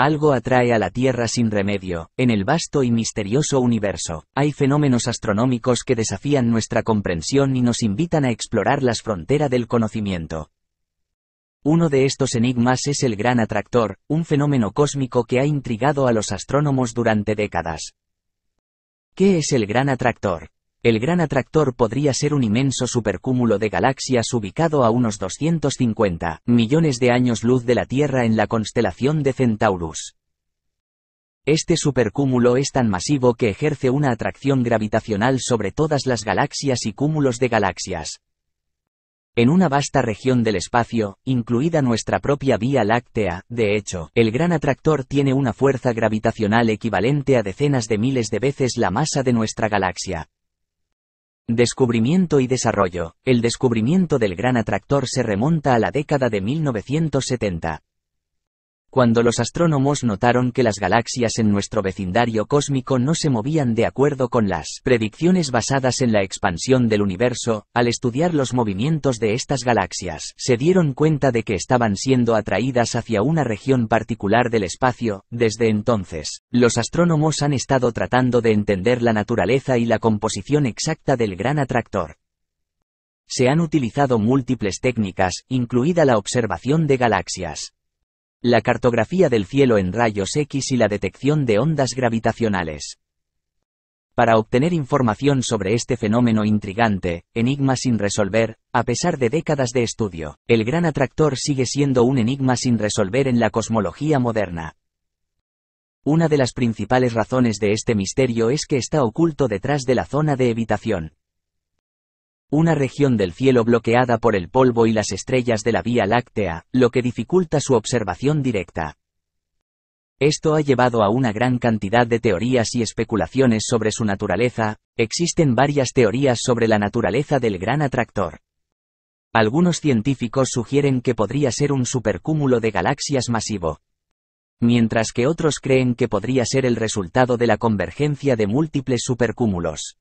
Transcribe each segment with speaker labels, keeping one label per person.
Speaker 1: Algo atrae a la Tierra sin remedio. En el vasto y misterioso universo, hay fenómenos astronómicos que desafían nuestra comprensión y nos invitan a explorar las fronteras del conocimiento. Uno de estos enigmas es el gran atractor, un fenómeno cósmico que ha intrigado a los astrónomos durante décadas. ¿Qué es el gran atractor? El gran atractor podría ser un inmenso supercúmulo de galaxias ubicado a unos 250 millones de años luz de la Tierra en la constelación de Centaurus. Este supercúmulo es tan masivo que ejerce una atracción gravitacional sobre todas las galaxias y cúmulos de galaxias. En una vasta región del espacio, incluida nuestra propia Vía Láctea, de hecho, el gran atractor tiene una fuerza gravitacional equivalente a decenas de miles de veces la masa de nuestra galaxia. Descubrimiento y desarrollo. El descubrimiento del gran atractor se remonta a la década de 1970, cuando los astrónomos notaron que las galaxias en nuestro vecindario cósmico no se movían de acuerdo con las predicciones basadas en la expansión del universo, al estudiar los movimientos de estas galaxias, se dieron cuenta de que estaban siendo atraídas hacia una región particular del espacio. Desde entonces, los astrónomos han estado tratando de entender la naturaleza y la composición exacta del gran atractor. Se han utilizado múltiples técnicas, incluida la observación de galaxias. La cartografía del cielo en rayos X y la detección de ondas gravitacionales. Para obtener información sobre este fenómeno intrigante, enigma sin resolver, a pesar de décadas de estudio, el gran atractor sigue siendo un enigma sin resolver en la cosmología moderna. Una de las principales razones de este misterio es que está oculto detrás de la zona de evitación una región del cielo bloqueada por el polvo y las estrellas de la Vía Láctea, lo que dificulta su observación directa. Esto ha llevado a una gran cantidad de teorías y especulaciones sobre su naturaleza, existen varias teorías sobre la naturaleza del gran atractor. Algunos científicos sugieren que podría ser un supercúmulo de galaxias masivo. Mientras que otros creen que podría ser el resultado de la convergencia de múltiples supercúmulos.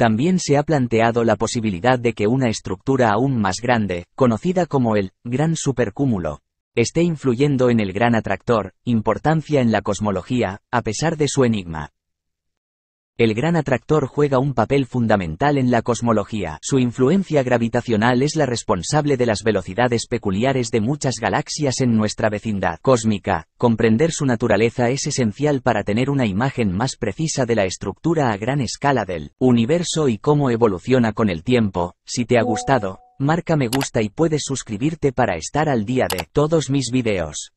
Speaker 1: También se ha planteado la posibilidad de que una estructura aún más grande, conocida como el gran supercúmulo, esté influyendo en el gran atractor, importancia en la cosmología, a pesar de su enigma. El gran atractor juega un papel fundamental en la cosmología. Su influencia gravitacional es la responsable de las velocidades peculiares de muchas galaxias en nuestra vecindad cósmica. Comprender su naturaleza es esencial para tener una imagen más precisa de la estructura a gran escala del universo y cómo evoluciona con el tiempo. Si te ha gustado, marca me gusta y puedes suscribirte para estar al día de todos mis videos.